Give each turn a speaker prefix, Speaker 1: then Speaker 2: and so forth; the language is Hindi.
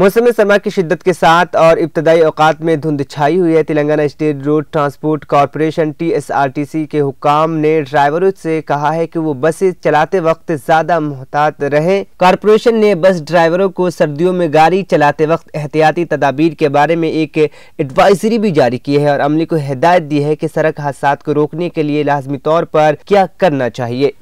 Speaker 1: मौसम समा की शिद्दत के साथ और इब्तदाई अवकात में धुंध छाई हुई है Telangana State Road Transport Corporation TSRTC के हुकाम ने ड्राइवरों से कहा है कि वो बसें चलाते वक्त ज्यादा मोहतात रहें कॉरपोरेशन ने बस ड्राइवरों को सर्दियों में गाड़ी चलाते वक्त एहतियाती तदाबीर के बारे में एक एडवाइजरी भी जारी की है और अमली को हिदायत दी है की सड़क हादसा को रोकने के लिए लाजमी तौर पर क्या करना चाहिए